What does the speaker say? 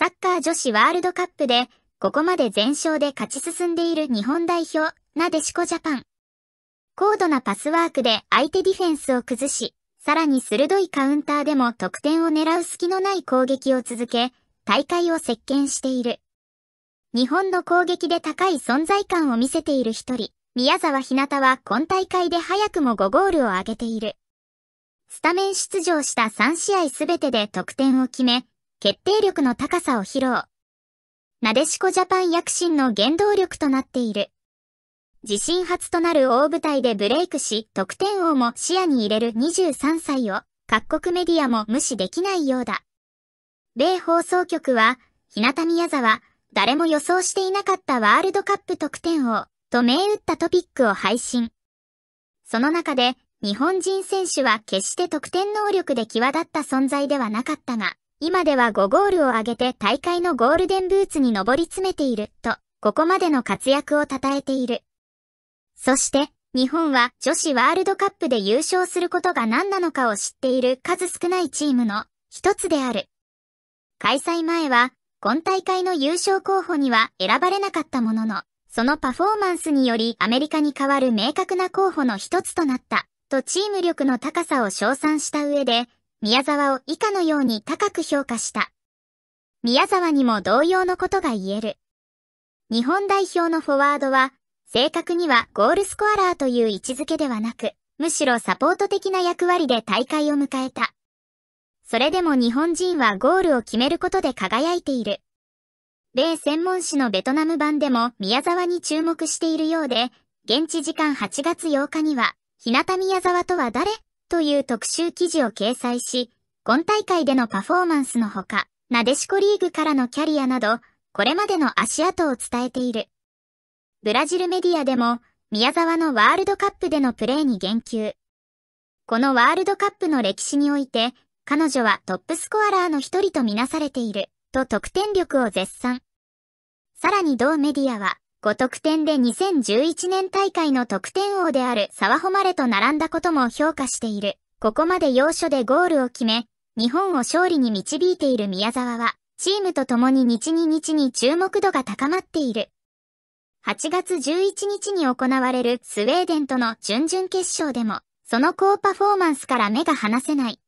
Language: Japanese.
サッカー女子ワールドカップで、ここまで全勝で勝ち進んでいる日本代表、なでしこジャパン。高度なパスワークで相手ディフェンスを崩し、さらに鋭いカウンターでも得点を狙う隙のない攻撃を続け、大会を席巻している。日本の攻撃で高い存在感を見せている一人、宮沢ひなたは今大会で早くも5ゴールを挙げている。スタメン出場した3試合すべてで得点を決め、決定力の高さを披露。なでしこジャパン躍進の原動力となっている。自身初となる大舞台でブレイクし、得点王も視野に入れる23歳を、各国メディアも無視できないようだ。米放送局は、日向宮沢、誰も予想していなかったワールドカップ得点王、と銘打ったトピックを配信。その中で、日本人選手は決して得点能力で際立った存在ではなかったが、今では5ゴールを挙げて大会のゴールデンブーツに上り詰めていると、ここまでの活躍を称えている。そして、日本は女子ワールドカップで優勝することが何なのかを知っている数少ないチームの一つである。開催前は、今大会の優勝候補には選ばれなかったものの、そのパフォーマンスによりアメリカに代わる明確な候補の一つとなった、とチーム力の高さを称賛した上で、宮沢を以下のように高く評価した。宮沢にも同様のことが言える。日本代表のフォワードは、正確にはゴールスコアラーという位置づけではなく、むしろサポート的な役割で大会を迎えた。それでも日本人はゴールを決めることで輝いている。米専門誌のベトナム版でも宮沢に注目しているようで、現地時間8月8日には、日向宮沢とは誰という特集記事を掲載し、今大会でのパフォーマンスのほか、なでしこリーグからのキャリアなど、これまでの足跡を伝えている。ブラジルメディアでも、宮沢のワールドカップでのプレーに言及。このワールドカップの歴史において、彼女はトップスコアラーの一人とみなされている、と得点力を絶賛。さらに同メディアは、5得点で2011年大会の得点王である沢誉と並んだことも評価している。ここまで要所でゴールを決め、日本を勝利に導いている宮沢は、チームと共に日に日に注目度が高まっている。8月11日に行われるスウェーデンとの準々決勝でも、その高パフォーマンスから目が離せない。